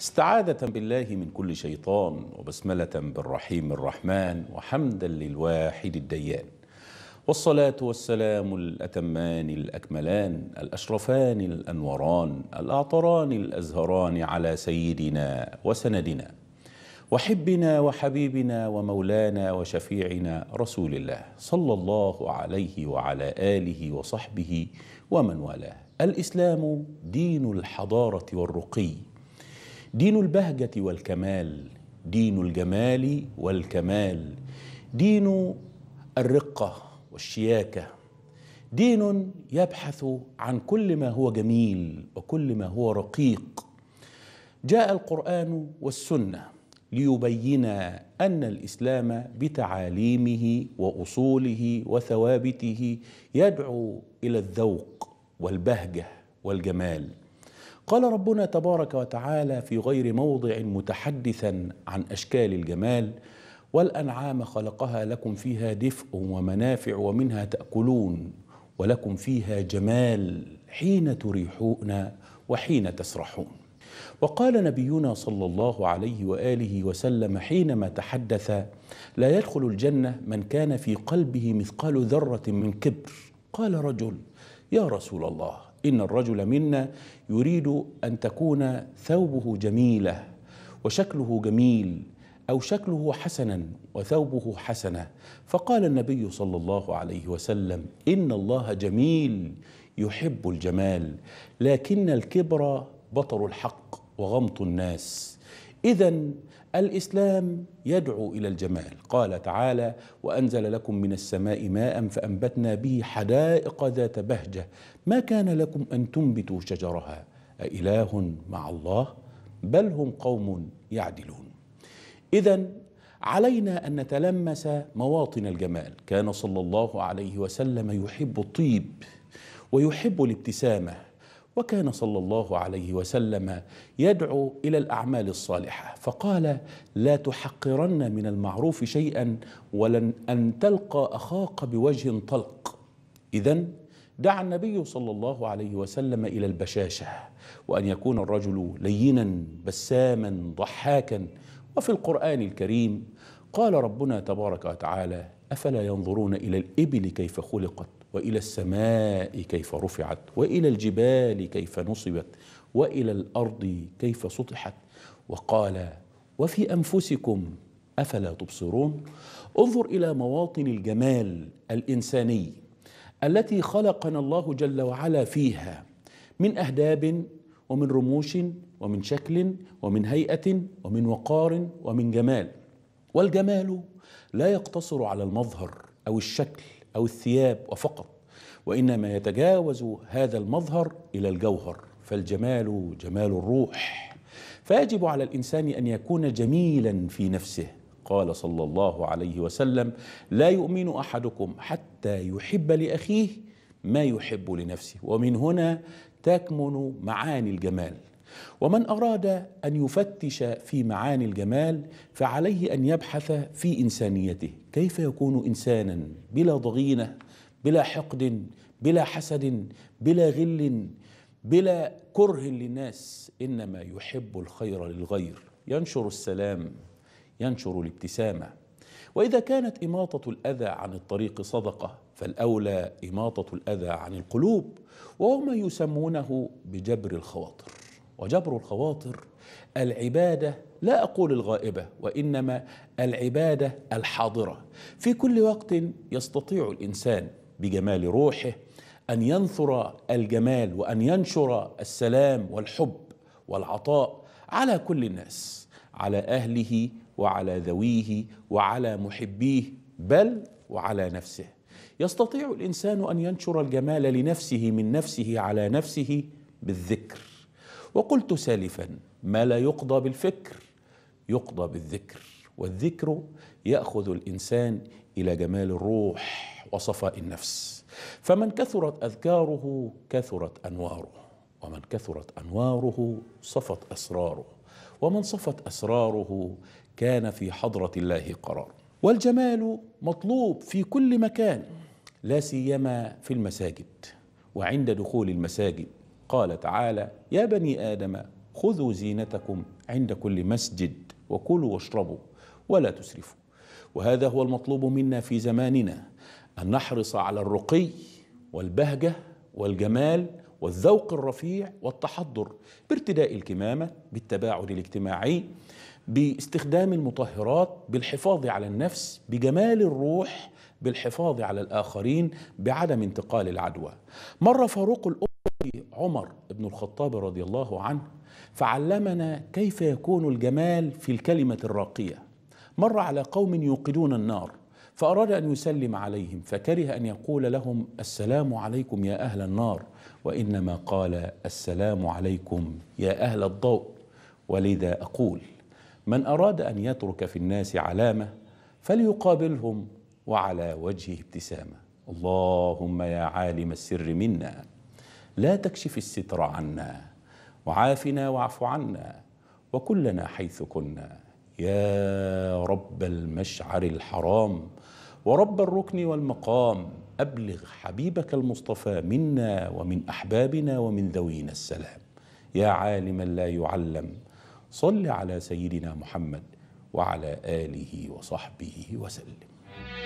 استعاذة بالله من كل شيطان وبسملة بالرحيم الرحمن وحمدا للواحد الديان والصلاة والسلام الأتمان الأكملان الأشرفان الأنوران الأعطران الأزهران على سيدنا وسندنا وحبنا وحبيبنا ومولانا وشفيعنا رسول الله صلى الله عليه وعلى آله وصحبه ومن والاه الاسلام دين الحضاره والرقي دين البهجه والكمال دين الجمال والكمال دين الرقه والشياكه دين يبحث عن كل ما هو جميل وكل ما هو رقيق جاء القران والسنه ليبينا ان الاسلام بتعاليمه واصوله وثوابته يدعو الى الذوق والبهجه والجمال قال ربنا تبارك وتعالى في غير موضع متحدثا عن اشكال الجمال والانعام خلقها لكم فيها دفء ومنافع ومنها تاكلون ولكم فيها جمال حين تريحون وحين تسرحون وقال نبينا صلى الله عليه واله وسلم حينما تحدث لا يدخل الجنه من كان في قلبه مثقال ذره من كبر قال رجل يا رسول الله إن الرجل منا يريد أن تكون ثوبه جميلة وشكله جميل أو شكله حسنا وثوبه حسنة فقال النبي صلى الله عليه وسلم إن الله جميل يحب الجمال لكن الكبر بطر الحق وغمط الناس اذا الاسلام يدعو الى الجمال قال تعالى وانزل لكم من السماء ماء فانبتنا به حدائق ذات بهجه ما كان لكم ان تنبتوا شجرها أإله مع الله بل هم قوم يعدلون إذا علينا أن نتلمس مواطن الجمال كان صلى الله عليه وسلم يحب الطيب ويحب الابتسامة وكان صلى الله عليه وسلم يدعو الى الاعمال الصالحه فقال لا تحقرن من المعروف شيئا ولن ان تلقى اخاك بوجه طلق اذا دعا النبي صلى الله عليه وسلم الى البشاشه وان يكون الرجل لينا بساما ضحاكا وفي القران الكريم قال ربنا تبارك وتعالى افلا ينظرون الى الابل كيف خلقت والى السماء كيف رفعت والى الجبال كيف نصبت والى الارض كيف سطحت وقال وفي انفسكم افلا تبصرون انظر الى مواطن الجمال الانساني التي خلقنا الله جل وعلا فيها من اهداب ومن رموش ومن شكل ومن هيئه ومن وقار ومن جمال والجمال لا يقتصر على المظهر او الشكل أو الثياب وفقط وإنما يتجاوز هذا المظهر إلى الجوهر فالجمال جمال الروح فيجب على الإنسان أن يكون جميلا في نفسه قال صلى الله عليه وسلم لا يؤمن أحدكم حتى يحب لأخيه ما يحب لنفسه ومن هنا تكمن معاني الجمال ومن أراد أن يفتش في معاني الجمال فعليه أن يبحث في إنسانيته كيف يكون إنسانا بلا ضغينة بلا حقد بلا حسد بلا غل بلا كره للناس انما يحب الخير للغير ينشر السلام ينشر الابتسامه واذا كانت اماطه الاذى عن الطريق صدقه فالاولى اماطه الاذى عن القلوب وهو ما يسمونه بجبر الخواطر وجبر الخواطر العبادة لا أقول الغائبة وإنما العبادة الحاضرة في كل وقت يستطيع الإنسان بجمال روحه أن ينثر الجمال وأن ينشر السلام والحب والعطاء على كل الناس على أهله وعلى ذويه وعلى محبيه بل وعلى نفسه يستطيع الإنسان أن ينشر الجمال لنفسه من نفسه على نفسه بالذكر وقلت سالفا ما لا يقضى بالفكر يقضى بالذكر والذكر ياخذ الانسان الى جمال الروح وصفاء النفس فمن كثرت اذكاره كثرت انواره ومن كثرت انواره صفت اسراره ومن صفت اسراره كان في حضره الله قرار والجمال مطلوب في كل مكان لا سيما في المساجد وعند دخول المساجد قال تعالى يا بني آدم خذوا زينتكم عند كل مسجد وكلوا واشربوا ولا تسرفوا وهذا هو المطلوب منا في زماننا أن نحرص على الرقي والبهجة والجمال والذوق الرفيع والتحضر بارتداء الكمامة بالتباعد الاجتماعي باستخدام المطهرات بالحفاظ على النفس بجمال الروح بالحفاظ على الآخرين بعدم انتقال العدوى مر فاروق الأمة عمر بن الخطاب رضي الله عنه فعلمنا كيف يكون الجمال في الكلمة الراقية مر على قوم يوقدون النار فأراد أن يسلم عليهم فكره أن يقول لهم السلام عليكم يا أهل النار وإنما قال السلام عليكم يا أهل الضوء ولذا أقول من أراد أن يترك في الناس علامة فليقابلهم وعلى وجهه ابتسامة اللهم يا عالم السر منا لا تكشف الستر عنا وعافنا واعف عنا وكلنا حيث كنا يا رب المشعر الحرام ورب الركن والمقام أبلغ حبيبك المصطفى منا ومن أحبابنا ومن ذوينا السلام يا عالما لا يعلم صل على سيدنا محمد وعلى آله وصحبه وسلم